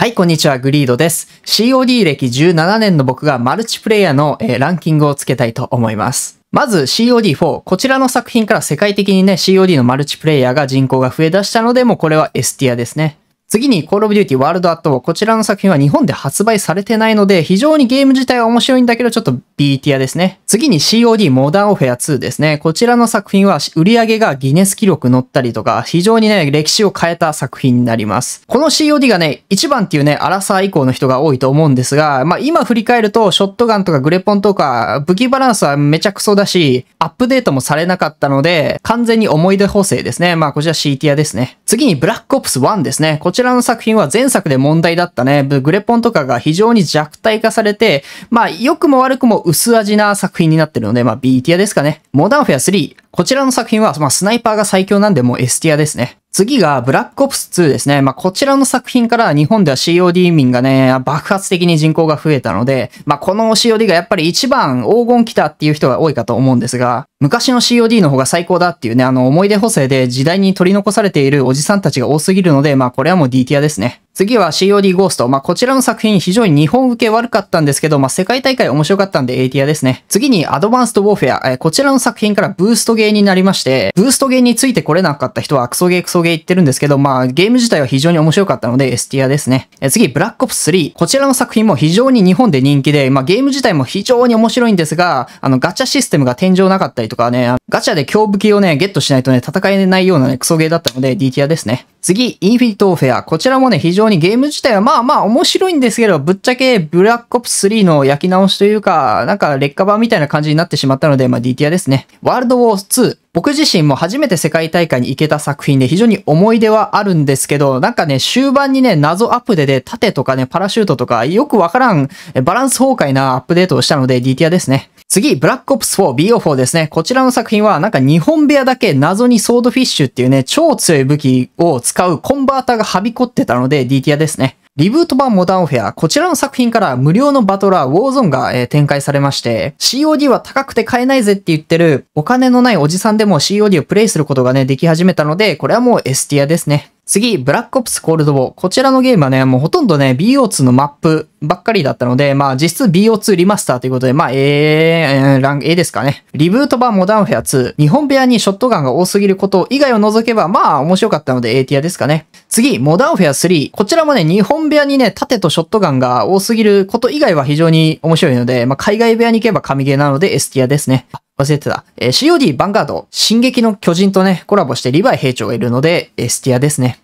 はい、こんにちは、グリードです。COD 歴17年の僕がマルチプレイヤーの、えー、ランキングをつけたいと思います。まず COD4。こちらの作品から世界的にね、COD のマルチプレイヤーが人口が増え出したので、もうこれはエスティアですね。次に Call of Duty World at War。こちらの作品は日本で発売されてないので、非常にゲーム自体は面白いんだけど、ちょっと B ティアですね。次に COD Modern Warfare 2ですね。こちらの作品は売り上げがギネス記録乗ったりとか、非常にね、歴史を変えた作品になります。この COD がね、一番っていうね、アラサー以降の人が多いと思うんですが、まあ今振り返ると、ショットガンとかグレポンとか、武器バランスはめちゃくそだし、アップデートもされなかったので、完全に思い出補正ですね。まあこちら C ティアですね。次にブラックオプス1ですね。こちらの作品は前作で問題だったね。グレポンとかが非常に弱体化されて、まあ良くも悪くも薄味な作品になってるので、まあ B ティアですかね。モダンフェア3。こちらの作品は、まあ、スナイパーが最強なんでもう S ティアですね。次が、ブラックオプス2ですね。まあ、こちらの作品から日本では COD 民がね、爆発的に人口が増えたので、まあ、この COD がやっぱり一番黄金期だっていう人が多いかと思うんですが、昔の COD の方が最高だっていうね、あの思い出補正で時代に取り残されているおじさんたちが多すぎるので、まあこれはもう D ティアですね。次は COD ゴースト。まあこちらの作品非常に日本受け悪かったんですけど、まあ世界大会面白かったんで A ティアですね。次にアドバンストウォーフェア。えこちらの作品からブーストゲーになりまして、ブーストゲーについてこれなかった人はクソゲークソゲー言ってるんですけど、まあゲーム自体は非常に面白かったので S ティアですね。え次、ブラックオプス3。こちらの作品も非常に日本で人気で、まあゲーム自体も非常に面白いんですが、あのガチャシステムが天井なかったりとかね、ガチャで強武器をね、ゲットしないとね、戦えないようなね、クソゲーだったので、DTR ですね。次、インフィニトーフェア。こちらもね、非常にゲーム自体はまあまあ面白いんですけど、ぶっちゃけ、ブラックオプス3の焼き直しというか、なんか劣化版みたいな感じになってしまったので、まあ DTR ですね。ワールドウォー2。僕自身も初めて世界大会に行けた作品で非常に思い出はあるんですけど、なんかね、終盤にね、謎アップデで盾とかね、パラシュートとか、よくわからん、バランス崩壊なアップデートをしたので、DTR ですね。次、ブラックオプス 4BO4 ですね。こちらの作品品は、なんか日本部屋だけ謎にソードフィッシュっていうね、超強い武器を使うコンバーターがはびこってたので DT アですね。リブート版モダンオフェア。こちらの作品から無料のバトラー、ウォーゾンが、えー、展開されまして、COD は高くて買えないぜって言ってる、お金のないおじさんでも COD をプレイすることがね、でき始めたので、これはもう S ティアですね。次、ブラックオプスコールドウォー。こちらのゲームはね、もうほとんどね、BO2 のマップばっかりだったので、まあ実質 BO2 リマスターということで、まあ A、ラン A ですかね。リブート版モダンフェア2。日本部屋にショットガンが多すぎること以外を除けば、まあ面白かったので A ティアですかね。次、モダンフェア3。こちらもね、日本部屋にね、盾とショットガンが多すぎること以外は非常に面白いので、まあ、海外部屋に行けば神ゲーなのでエスティアですね。忘れてた。えー、COD、ヴァンガード、進撃の巨人とね、コラボしてリヴァイ兵長がいるので、エスティアですね。